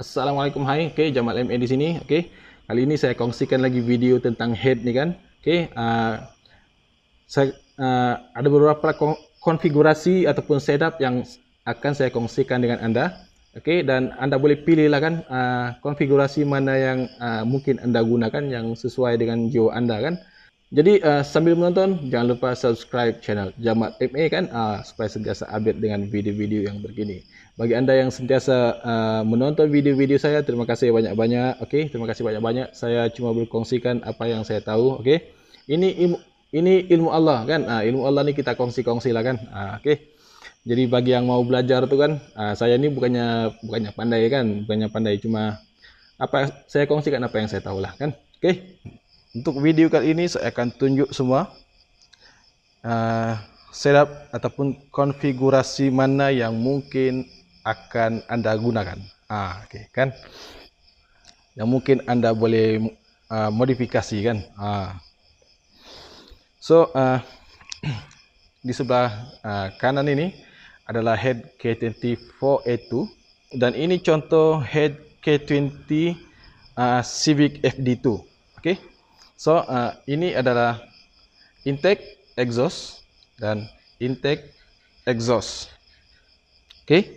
Assalamualaikum hai. Okey, Jamal MA di sini. Okey. Kali ini saya kongsikan lagi video tentang head ni kan. Okey, uh, saya uh, ada beberapa konfigurasi ataupun setup yang akan saya kongsikan dengan anda. Okey, dan anda boleh pilihlah kan uh, konfigurasi mana yang uh, mungkin anda gunakan yang sesuai dengan geo anda kan. Jadi uh, sambil menonton jangan lupa subscribe channel Jamat MA kan uh, supaya sentiasa update dengan video-video yang begini. Bagi anda yang sentiasa uh, menonton video-video saya terima kasih banyak-banyak. Okey, terima kasih banyak-banyak. Saya cuma berkongsikan apa yang saya tahu, okey. Ini ilmu, ini ilmu Allah kan. Uh, ilmu Allah ni kita kongsi kongsi lah kan. Uh, ah, okey. Jadi bagi yang mau belajar tu kan uh, saya ni bukannya bukannya pandai kan, bukannya pandai cuma apa saya kongsikan apa yang saya tahu lah kan. Okey. Untuk video kali ini saya akan tunjuk semua uh, setup ataupun konfigurasi mana yang mungkin akan anda gunakan. Ah, okay, kan? Yang mungkin anda boleh uh, modifikasi kan? Ah. So uh, di sebelah uh, kanan ini adalah head K24A2 dan ini contoh head K20 uh, Civic FD2. Okay? So uh, ini adalah intake exhaust dan intake exhaust. Okay.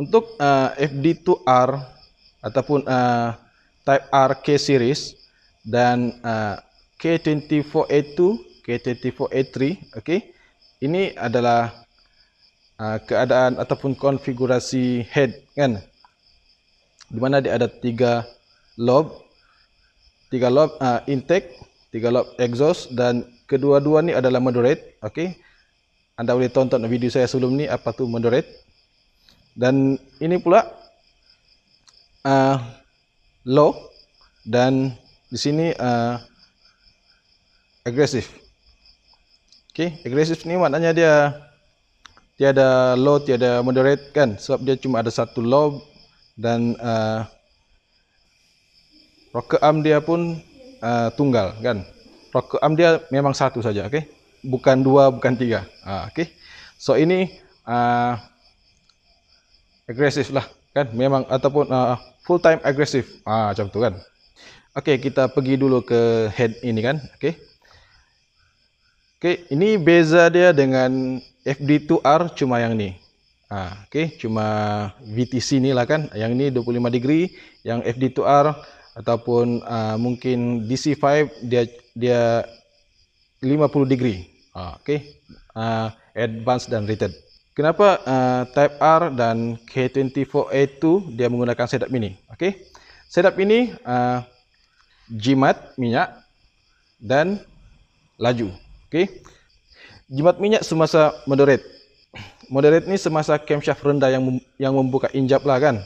Untuk uh, FD2R ataupun uh, Type R K series dan uh, K24A2, K24A3, okay. Ini adalah uh, keadaan ataupun konfigurasi head kan. Di mana dia ada tiga lobe tiga lob uh, intake, tiga lob exhaust dan kedua-dua ni adalah moderate. Okey. Anda boleh tonton video saya sebelum ni apa tu moderate. Dan ini pula uh, low dan di sini uh, ah, agresif. Okey, agresif ni maknanya dia tiada low, tiada moderate kan? Sebab dia cuma ada satu lob dan uh, Rokeam dia pun uh, tunggal kan. Rokeam dia memang satu saja, okey. Bukan dua, bukan tiga. Uh, okey. So ini uh, ah, agresif lah kan. Memang ataupun uh, full time agresif. Ah macam tu kan. Okey, kita pergi dulu ke head ini kan. Okey. Okey, ini beza dia dengan FD2R cuma yang ni. Ha, okay, cuma VTC ni lah kan. Yang ni 25 degree, yang FD2R ataupun uh, mungkin DC5 dia dia 50 degree. Uh, okay, uh, advanced dan rated. Kenapa uh, Type R dan K24A2 dia menggunakan setup ini? Okay, setup ini uh, jimat minyak dan laju. Okay, jimat minyak semasa moderate. Moderate ni semasa camshaft rendah yang yang membuka injap lah kan.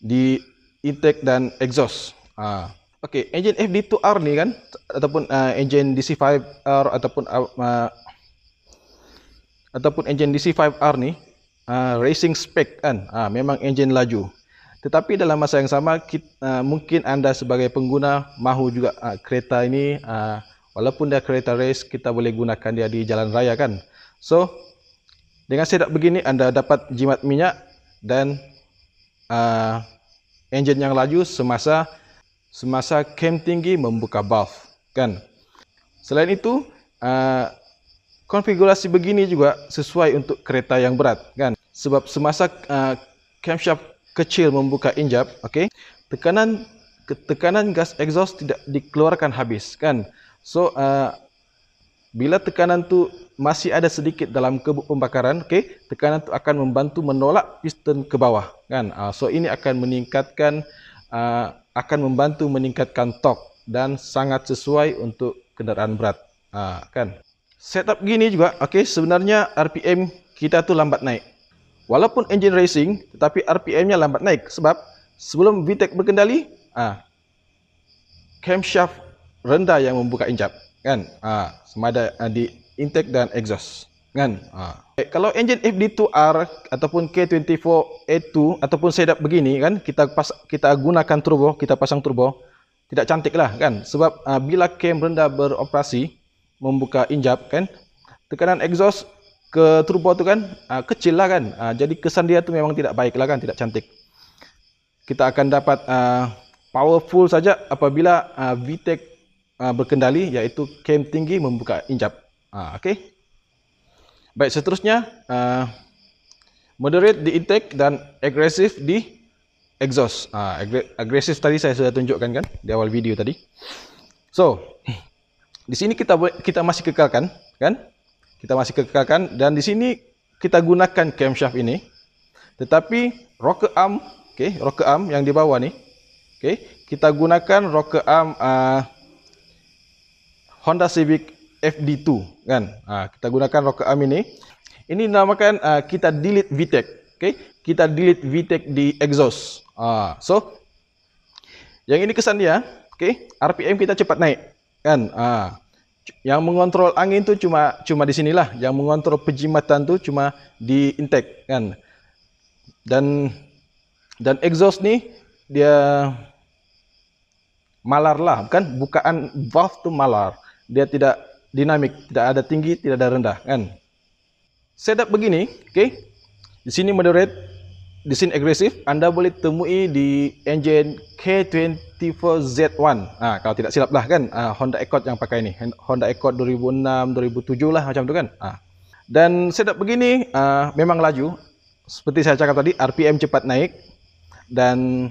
Di intake dan exhaust. Ha. Okey, enjin FD2R ni kan ataupun uh, enjin DC5R ataupun uh, uh ataupun enjin DC5R ni uh, racing spec kan. Ha, memang enjin laju. Tetapi dalam masa yang sama kita, uh, mungkin anda sebagai pengguna mahu juga uh, kereta ini uh, walaupun dia kereta race kita boleh gunakan dia di jalan raya kan. So dengan setup begini anda dapat jimat minyak dan uh, enjin yang laju semasa semasa kem tinggi membuka valve kan selain itu uh, konfigurasi begini juga sesuai untuk kereta yang berat kan sebab semasa uh, camshaft kecil membuka injap okey tekanan tekanan gas exhaust tidak dikeluarkan habis kan so uh, bila tekanan tu masih ada sedikit dalam kebuk pembakaran okey tekanan tu akan membantu menolak piston ke bawah kan uh, so ini akan meningkatkan uh, akan membantu meningkatkan torque dan sangat sesuai untuk kendaraan berat uh, kan setup gini juga okey sebenarnya rpm kita tu lambat naik walaupun engine racing tetapi rpmnya lambat naik sebab sebelum VTEC berkendali uh, camshaft rendah yang membuka injap kan ha, ah, semada ha, ah, di intake dan exhaust kan ha. Ah. okay, eh, kalau enjin FD2R ataupun K24A2 ataupun setup begini kan kita pas, kita gunakan turbo kita pasang turbo tidak cantik lah kan sebab ha, bila cam rendah beroperasi membuka injap kan tekanan exhaust ke turbo tu kan ha, kecil lah kan ha, jadi kesan dia tu memang tidak baik lah kan tidak cantik kita akan dapat uh, powerful saja apabila uh, VTEC uh, berkendali iaitu cam tinggi membuka injap. Uh, ah, okay. Baik, seterusnya uh, moderate di intake dan agresif di exhaust. Uh, agresif tadi saya sudah tunjukkan kan di awal video tadi. So, di sini kita kita masih kekalkan kan? Kita masih kekalkan dan di sini kita gunakan camshaft ini. Tetapi rocker arm, okey, rocker arm yang di bawah ni. Okey, kita gunakan rocker arm uh, Honda Civic FD2 kan. Ha, kita gunakan rocker arm ini. Ini dinamakan uh, kita delete VTEC. Okay? Kita delete VTEC di exhaust. Ha, so, yang ini kesan dia. Okay? RPM kita cepat naik. kan? Ha, yang mengontrol angin tu cuma cuma di sinilah. Yang mengontrol penjimatan tu cuma di intake. Kan? Dan dan exhaust ni dia malar lah. Bukan? Bukaan valve tu malar dia tidak dinamik, tidak ada tinggi, tidak ada rendah, kan? Setup begini, okey. Di sini moderate, di sini agresif, anda boleh temui di engine K24Z1. Ah, kalau tidak silap lah kan, ha, Honda Accord yang pakai ini, Honda Accord 2006, 2007 lah macam tu kan. Ah. Dan setup begini uh, memang laju. Seperti saya cakap tadi, RPM cepat naik dan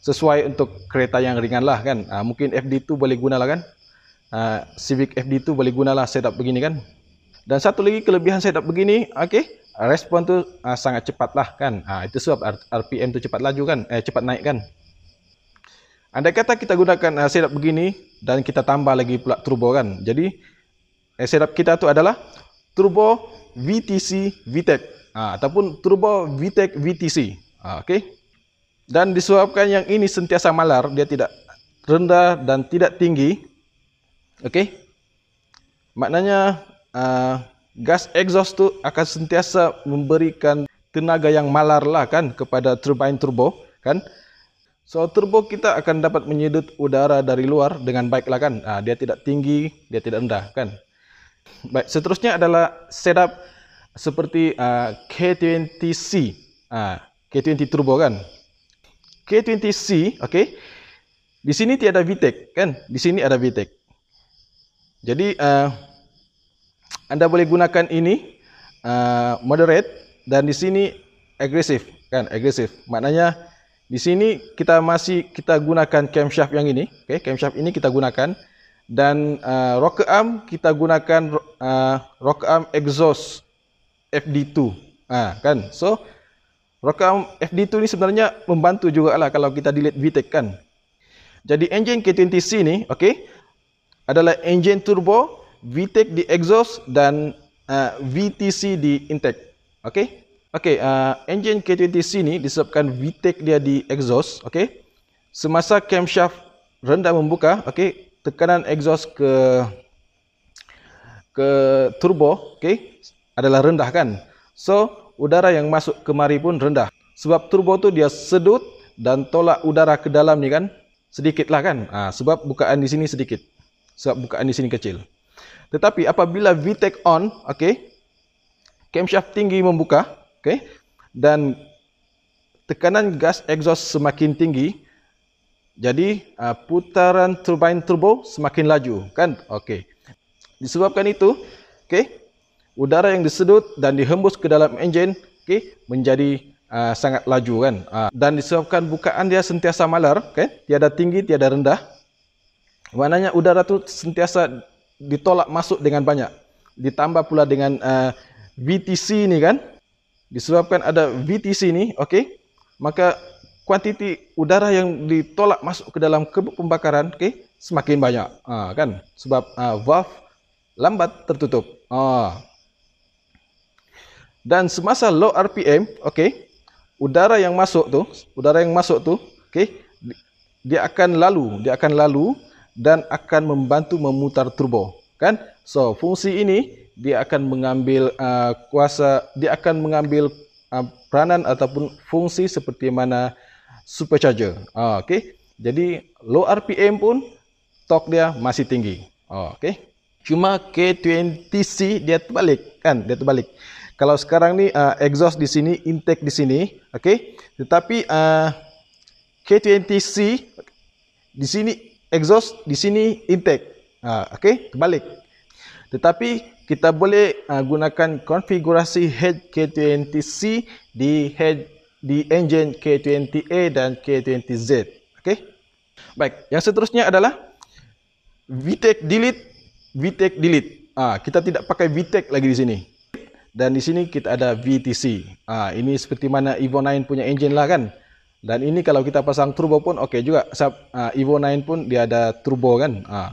sesuai untuk kereta yang ringan lah kan. Uh, mungkin FD2 boleh guna lah kan ha, Civic FD tu boleh lah setup begini kan dan satu lagi kelebihan setup begini okey respon tu ha, sangat lah kan ha, itu sebab RPM tu cepat laju kan eh cepat naik kan anda kata kita gunakan ha, setup begini dan kita tambah lagi pula turbo kan jadi eh, setup kita tu adalah turbo VTC VTEC ha, ataupun turbo VTEC VTC ha, okey dan disebabkan yang ini sentiasa malar dia tidak rendah dan tidak tinggi Okey. Maknanya uh, gas exhaust tu akan sentiasa memberikan tenaga yang malar lah kan kepada turbine turbo kan. So turbo kita akan dapat menyedut udara dari luar dengan baik lah kan. Uh, dia tidak tinggi, dia tidak rendah kan. Baik, seterusnya adalah setup seperti uh, K20C. Uh, K20 turbo kan. K20C, okey. Di sini tiada VTEC kan? Di sini ada VTEC. Jadi uh, anda boleh gunakan ini uh, moderate dan di sini agresif kan agresif. Maknanya di sini kita masih kita gunakan camshaft yang ini. okay camshaft ini kita gunakan dan uh, eh, rocker arm kita gunakan uh, rocker arm exhaust FD2. Ha, kan. So rock arm FD2 ni sebenarnya membantu juga lah kalau kita delete VTEC kan. Jadi engine K20C ni okay adalah enjin turbo, VTEC di exhaust dan uh, VTC di intake. Okey. Okey, uh, enjin K20C ni disebabkan VTEC dia di exhaust, okey. Semasa camshaft rendah membuka, okey, tekanan exhaust ke ke turbo, okey, adalah rendah kan. So, udara yang masuk kemari pun rendah. Sebab turbo tu dia sedut dan tolak udara ke dalam ni kan sedikitlah lah kan. Ha, sebab bukaan di sini sedikit sebab bukaan di sini kecil. Tetapi apabila VTEC on, okey. Camshaft tinggi membuka, okey. Dan tekanan gas exhaust semakin tinggi, jadi uh, putaran turbine turbo semakin laju, kan? Okey. Disebabkan itu, okey. Udara yang disedut dan dihembus ke dalam enjin, okey, menjadi uh, sangat laju kan? Uh, dan disebabkan bukaan dia sentiasa malar, okay? Tiada tinggi, tiada rendah, Maknanya udara tu sentiasa ditolak masuk dengan banyak. Ditambah pula dengan uh, eh, VTC ni kan. Disebabkan ada VTC ni, okey. Maka kuantiti udara yang ditolak masuk ke dalam kebuk pembakaran, okey, semakin banyak. Ha, kan? Sebab uh, valve lambat tertutup. Ha. Dan semasa low RPM, okey, udara yang masuk tu, udara yang masuk tu, okey, dia akan lalu, dia akan lalu dan akan membantu memutar turbo kan so fungsi ini dia akan mengambil uh, kuasa dia akan mengambil uh, peranan ataupun fungsi seperti mana supercharger uh, okey jadi low rpm pun torque dia masih tinggi uh, okey cuma K20C dia terbalik kan dia terbalik kalau sekarang ni uh, exhaust di sini intake di sini okey tetapi uh, K20C di sini exhaust di sini intake. Ah uh, okey, Tetapi kita boleh uh, gunakan konfigurasi head K20C di head di engine K20A dan K20Z. okay? Baik, yang seterusnya adalah VTEC delete, VTEC delete. Ah kita tidak pakai VTEC lagi di sini. Dan di sini kita ada VTC. Ah ini seperti mana Evo 9 punya engine lah kan. Dan ini kalau kita pasang turbo pun okay juga. Sebab uh, Evo 9 pun dia ada turbo kan. Uh,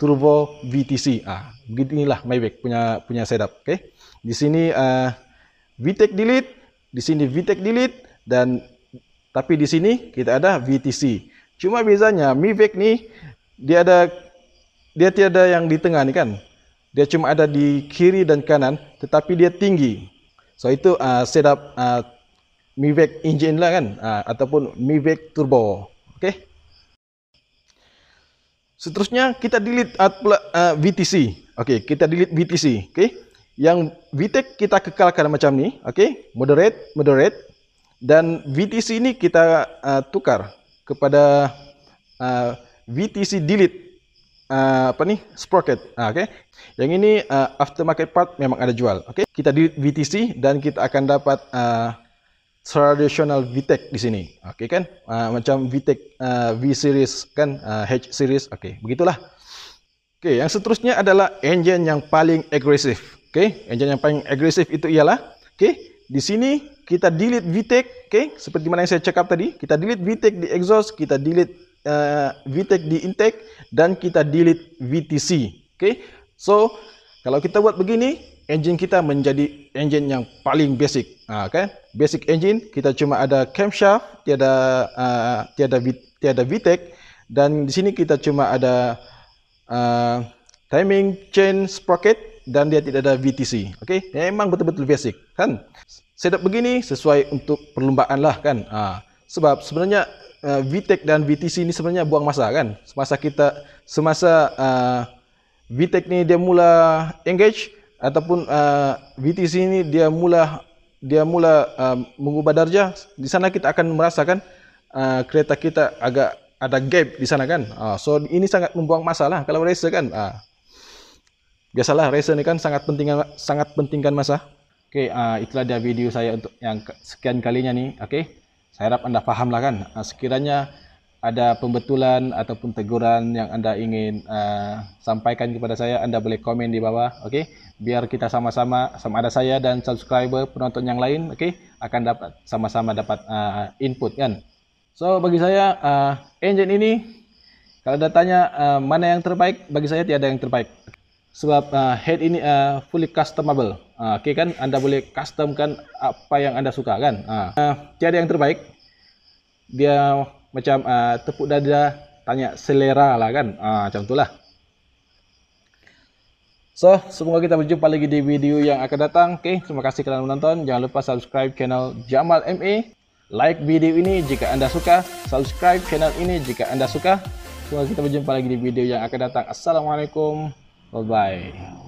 turbo VTC. Uh, ah, beginilah Maybach punya punya setup. Okay. Di sini uh, VTEC delete. Di sini VTEC delete. Dan tapi di sini kita ada VTC. Cuma biasanya Maybach ni dia ada dia tiada yang di tengah ni kan. Dia cuma ada di kiri dan kanan. Tetapi dia tinggi. So itu uh, setup uh, Mivec engine lah kan uh, ataupun Mivec turbo okey seterusnya kita delete at uh, ah, VTC okey kita delete VTC okey yang VTEC kita kekalkan macam ni okey moderate moderate dan VTC ni kita uh, tukar kepada uh, VTC delete uh, apa ni sprocket uh, okey yang ini uh, aftermarket part memang ada jual okey kita delete VTC dan kita akan dapat uh, tradisional VTEC di sini. Okey kan? Uh, macam VTEC uh, ah, V series kan uh, ah, H series. Okey, begitulah. Okey, yang seterusnya adalah engine yang paling agresif. Okey, engine yang paling agresif itu ialah okey, di sini kita delete VTEC, okey, seperti mana yang saya cakap tadi, kita delete VTEC di exhaust, kita delete uh, VTEC di intake dan kita delete VTC. okay, So, kalau kita buat begini, engine kita menjadi engine yang paling basic. Ah, okay? Basic engine kita cuma ada camshaft, tiada uh, tiada tiada VTEC dan di sini kita cuma ada uh, timing chain sprocket dan dia tidak ada VTC. Okay? Memang betul-betul basic kan? Setup begini sesuai untuk perlumbaan lah kan? Ah, sebab sebenarnya uh, VTEC dan VTC ini sebenarnya buang masa kan? Semasa kita semasa uh, VTEC ni dia mula engage ataupun uh, VTC ini dia mula dia mula uh, mengubah darjah di sana kita akan merasakan uh, kereta kita agak ada gap di sana kan uh, so ini sangat membuang masalah kalau racer kan uh, biasalah racer ni kan sangat penting sangat pentingkan masa okey uh, ah, itulah dia video saya untuk yang sekian kalinya ni okey saya harap anda fahamlah kan uh, sekiranya ada pembetulan ataupun teguran yang anda ingin uh, sampaikan kepada saya, anda boleh komen di bawah, okay? Biar kita sama-sama, sama ada saya dan subscriber penonton yang lain, okay? Akan dapat sama-sama dapat uh, input kan? So bagi saya uh, engine ini, kalau anda tanya uh, mana yang terbaik, bagi saya tiada yang terbaik, sebab uh, head ini uh, fully customable, uh, okay kan? Anda boleh customkan apa yang anda suka kan? Uh, uh, tiada yang terbaik, dia macam uh, tepuk dada tanya selera lah kan uh, macam lah. so semoga kita berjumpa lagi di video yang akan datang okay, terima kasih kerana menonton jangan lupa subscribe channel Jamal MA like video ini jika anda suka subscribe channel ini jika anda suka semoga kita berjumpa lagi di video yang akan datang Assalamualaikum bye bye